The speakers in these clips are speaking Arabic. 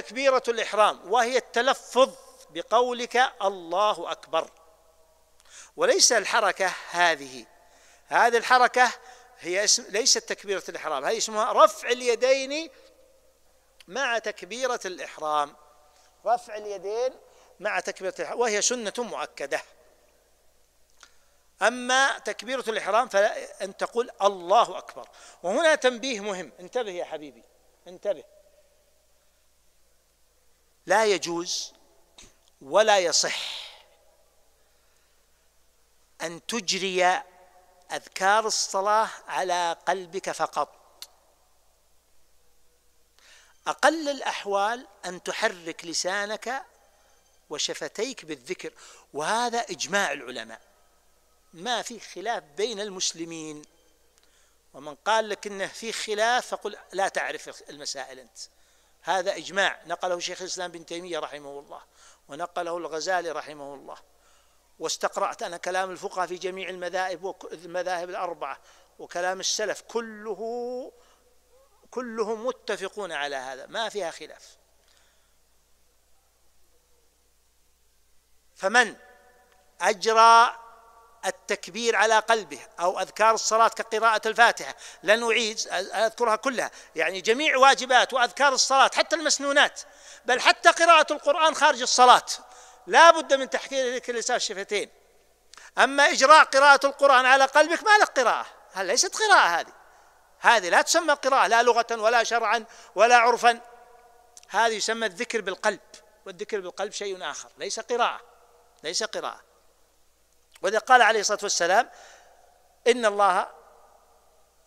تكبيرة الإحرام وهي التلفظ بقولك الله أكبر وليس الحركة هذه هذه الحركة هي اسم ليست تكبيرة الإحرام هذه اسمها رفع اليدين مع تكبيرة الإحرام رفع اليدين مع تكبيرة الإحرام وهي سنة مؤكدة أما تكبيرة الإحرام فأن تقول الله أكبر وهنا تنبيه مهم انتبه يا حبيبي انتبه لا يجوز ولا يصح أن تجري أذكار الصلاة على قلبك فقط أقل الأحوال أن تحرك لسانك وشفتيك بالذكر وهذا إجماع العلماء ما في خلاف بين المسلمين ومن قال لك انه في خلاف فقل لا تعرف المسائل انت هذا إجماع نقله شيخ الإسلام بن تيمية رحمه الله ونقله الغزالي رحمه الله واستقرأت أنا كلام الفقهاء في جميع المذاهب المذاهب الأربعة وكلام السلف كله كلهم متفقون على هذا ما فيها خلاف فمن أجرى التكبير على قلبه أو أذكار الصلاة كقراءة الفاتحة لن أعيد أذكرها كلها يعني جميع واجبات وأذكار الصلاة حتى المسنونات بل حتى قراءة القرآن خارج الصلاة لا بد من تحكير ذكر لسان الشفتين أما إجراء قراءة القرآن على قلبك ما لك قراءة هل ليست قراءة هذه هذه لا تسمى قراءة لا لغة ولا شرعا ولا عرفا هذه يسمى الذكر بالقلب والذكر بالقلب شيء آخر ليس قراءة ليس قراءة ولذلك قال عليه الصلاة والسلام إن الله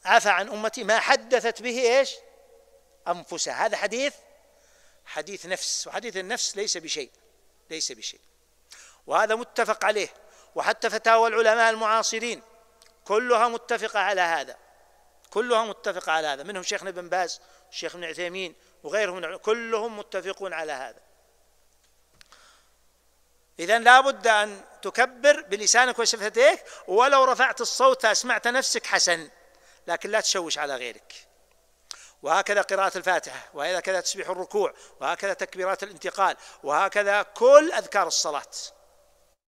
عفى عن أمتي ما حدثت به إيش أنفسها هذا حديث حديث نفس وحديث النفس ليس بشيء ليس بشيء وهذا متفق عليه وحتى فتاوى العلماء المعاصرين كلها متفقة على هذا كلها متفقة على هذا منهم شيخنا بن باز الشيخ ابن عثيمين وغيرهم كلهم متفقون على هذا إذا لابد أن تكبر بلسانك وشفتيك ولو رفعت الصوت أسمعت نفسك حسن لكن لا تشوش على غيرك وهكذا قراءة الفاتحة وهكذا تسبيح الركوع وهكذا تكبيرات الانتقال وهكذا كل أذكار الصلاة